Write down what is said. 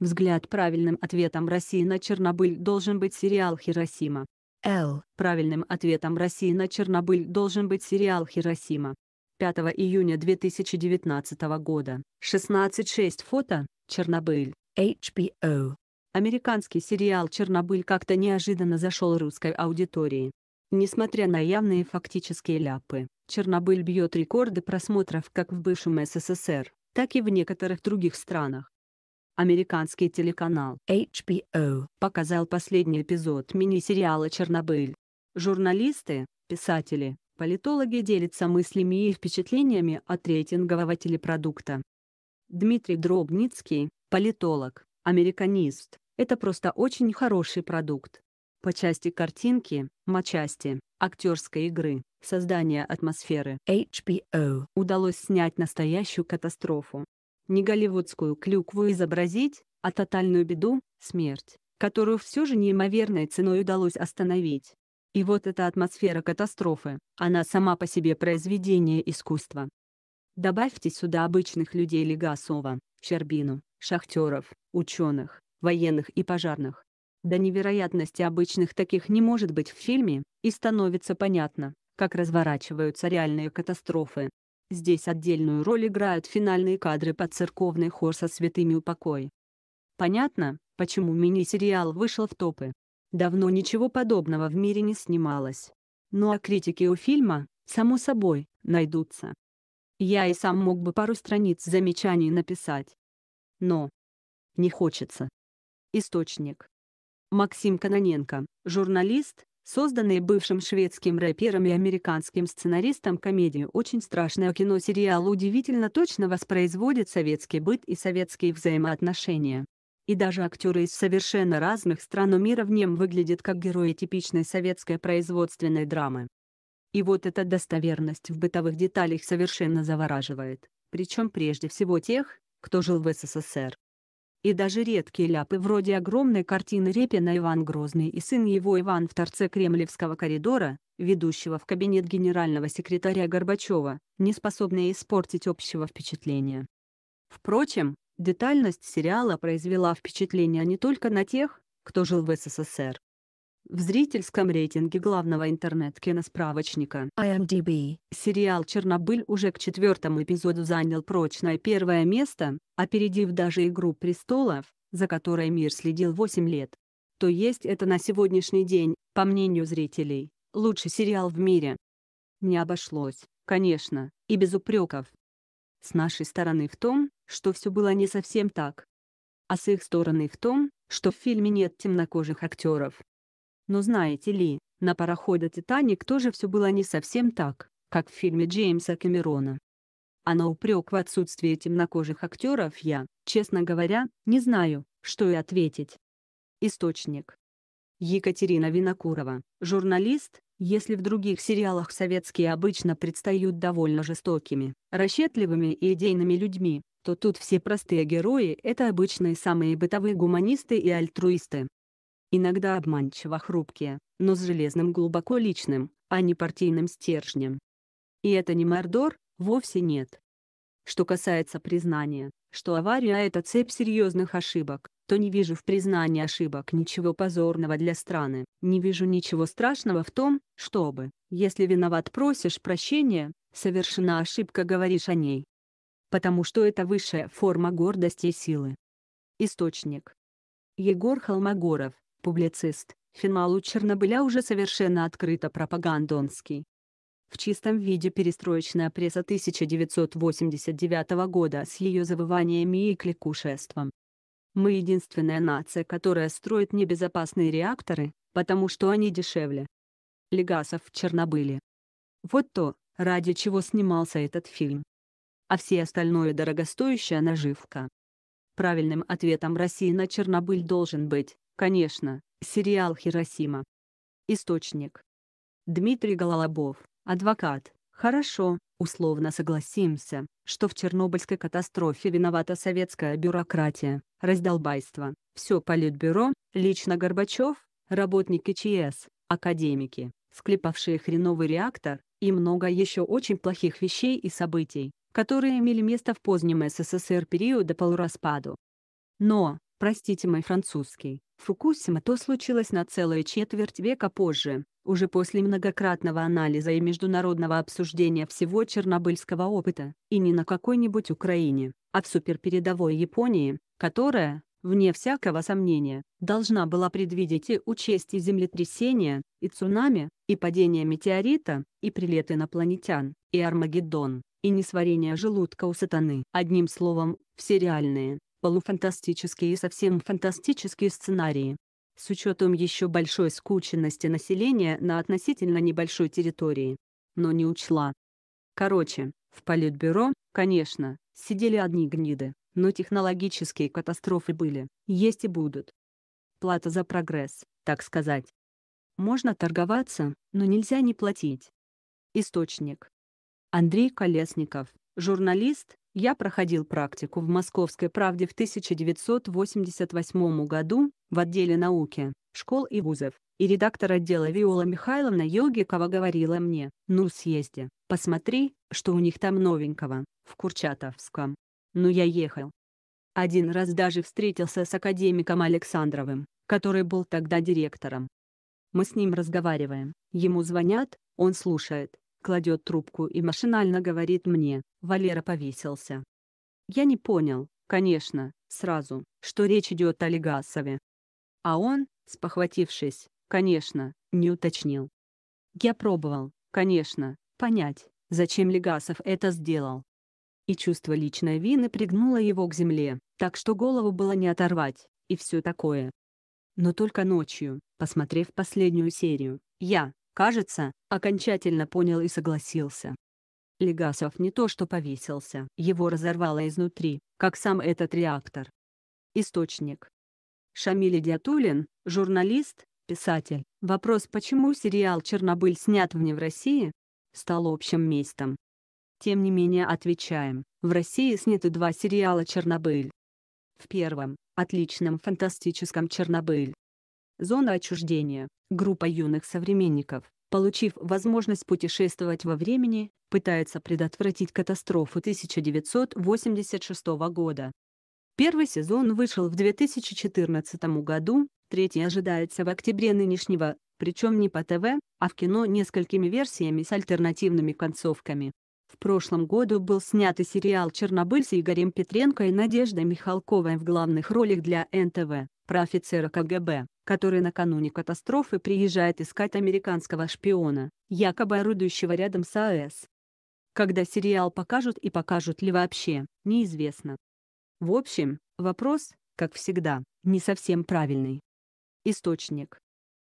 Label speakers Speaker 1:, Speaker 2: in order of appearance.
Speaker 1: Взгляд правильным ответом России на Чернобыль должен быть сериал «Хиросима». Л. Правильным ответом России на Чернобыль должен быть сериал «Хиросима». 5 июня 2019 года. 16.6 фото. Чернобыль. HBO. Американский сериал «Чернобыль» как-то неожиданно зашел русской аудитории. Несмотря на явные фактические ляпы, «Чернобыль» бьет рекорды просмотров как в бывшем СССР, так и в некоторых других странах. Американский телеканал HBO показал последний эпизод мини-сериала «Чернобыль». Журналисты, писатели, политологи делятся мыслями и впечатлениями от рейтингового телепродукта. Дмитрий Дробницкий, политолог, американист, это просто очень хороший продукт. По части картинки, мочасти, актерской игры, создания атмосферы HBO удалось снять настоящую катастрофу не голливудскую клюкву изобразить, а тотальную беду, смерть, которую все же неимоверной ценой удалось остановить. И вот эта атмосфера катастрофы, она сама по себе произведение искусства. Добавьте сюда обычных людей Легасова, Щербину, шахтеров, ученых, военных и пожарных. До невероятности обычных таких не может быть в фильме, и становится понятно, как разворачиваются реальные катастрофы, Здесь отдельную роль играют финальные кадры под церковный хор со святыми упокой. Понятно, почему мини-сериал вышел в топы. Давно ничего подобного в мире не снималось. Ну а критики у фильма, само собой, найдутся. Я и сам мог бы пару страниц замечаний написать. Но не хочется. Источник. Максим Каноненко, журналист, созданной бывшим шведским рэпером и американским сценаристом комедию «Очень страшное кино» сериал удивительно точно воспроизводит советский быт и советские взаимоотношения. И даже актеры из совершенно разных стран мира в нем выглядят как герои типичной советской производственной драмы. И вот эта достоверность в бытовых деталях совершенно завораживает, причем прежде всего тех, кто жил в СССР и даже редкие ляпы вроде огромной картины Репина Иван Грозный и сын его Иван в торце Кремлевского коридора, ведущего в кабинет генерального секретаря Горбачева, не способны испортить общего впечатления. Впрочем, детальность сериала произвела впечатление не только на тех, кто жил в СССР, в зрительском рейтинге главного интернет-киносправочника IMDb. Сериал «Чернобыль» уже к четвертому эпизоду занял прочное первое место, опередив даже «Игру престолов», за которой мир следил 8 лет. То есть это на сегодняшний день, по мнению зрителей, лучший сериал в мире. Не обошлось, конечно, и без упреков. С нашей стороны в том, что все было не совсем так. А с их стороны в том, что в фильме нет темнокожих актеров. Но знаете ли, на пароходе «Титаник» тоже все было не совсем так, как в фильме Джеймса Кэмерона. А на упрек в отсутствии темнокожих актеров я, честно говоря, не знаю, что и ответить. Источник. Екатерина Винокурова, журналист, если в других сериалах советские обычно предстают довольно жестокими, расчетливыми и идейными людьми, то тут все простые герои — это обычные самые бытовые гуманисты и альтруисты иногда обманчиво хрупкие, но с железным глубоко личным, а не партийным стержнем. И это не мордор, вовсе нет. Что касается признания, что авария – это цепь серьезных ошибок, то не вижу в признании ошибок ничего позорного для страны, не вижу ничего страшного в том, чтобы, если виноват просишь прощения, совершена ошибка говоришь о ней. Потому что это высшая форма гордости и силы. Источник. Егор Холмогоров, публицист, финал у Чернобыля уже совершенно открыто пропагандонский. В чистом виде перестроечная пресса 1989 года с ее завываниями и кликушеством. Мы единственная нация, которая строит небезопасные реакторы, потому что они дешевле. Легасов в Чернобыле. Вот то, ради чего снимался этот фильм. А все остальное дорогостоящая наживка. Правильным ответом России на Чернобыль должен быть Конечно, сериал «Хиросима». Источник. Дмитрий Гололобов, адвокат. Хорошо, условно согласимся, что в Чернобыльской катастрофе виновата советская бюрократия, раздолбайство, все политбюро, лично Горбачев, работники ЧС, академики, склепавшие хреновый реактор, и много еще очень плохих вещей и событий, которые имели место в позднем СССР периода полураспаду. Но, простите мой французский, Фукусима, то случилось на целую четверть века позже, уже после многократного анализа и международного обсуждения всего чернобыльского опыта, и не на какой-нибудь Украине, а в суперпередовой Японии, которая, вне всякого сомнения, должна была предвидеть и учесть и землетрясения, и цунами, и падение метеорита, и прилет инопланетян, и Армагеддон, и несварение желудка у сатаны. Одним словом, все реальные, полуфантастические и совсем фантастические сценарии. С учетом еще большой скученности населения на относительно небольшой территории. Но не учла. Короче, в политбюро, конечно, сидели одни гниды, но технологические катастрофы были, есть и будут. Плата за прогресс, так сказать. Можно торговаться, но нельзя не платить. Источник. Андрей Колесников, журналист, я проходил практику в «Московской правде» в 1988 году в отделе науки, школ и вузов, и редактор отдела Виола Михайловна Йогикова говорила мне, «Ну съезди, посмотри, что у них там новенького, в Курчатовском». Ну я ехал. Один раз даже встретился с академиком Александровым, который был тогда директором. Мы с ним разговариваем, ему звонят, он слушает, кладет трубку и машинально говорит мне, Валера повесился. Я не понял, конечно, сразу, что речь идет о Легасове. А он, спохватившись, конечно, не уточнил. Я пробовал, конечно, понять, зачем Легасов это сделал. И чувство личной вины пригнуло его к земле, так что голову было не оторвать, и все такое. Но только ночью, посмотрев последнюю серию, я, кажется, окончательно понял и согласился. Легасов не то что повесился, его разорвало изнутри, как сам этот реактор. Источник. Шамиль Диатулин, журналист, писатель. Вопрос, почему сериал «Чернобыль» снят вне в России, стал общим местом. Тем не менее отвечаем, в России сняты два сериала «Чернобыль». В первом, отличном фантастическом «Чернобыль» Зона отчуждения. Группа юных современников, получив возможность путешествовать во времени, пытается предотвратить катастрофу 1986 года. Первый сезон вышел в 2014 году, третий ожидается в октябре нынешнего, причем не по ТВ, а в кино несколькими версиями с альтернативными концовками. В прошлом году был снят и сериал «Чернобыль» с Игорем Петренко и Надеждой Михалковой в главных ролях для НТВ про офицера КГБ который накануне катастрофы приезжает искать американского шпиона, якобы орудующего рядом с АЭС. Когда сериал покажут и покажут ли вообще, неизвестно. В общем, вопрос, как всегда, не совсем правильный. Источник.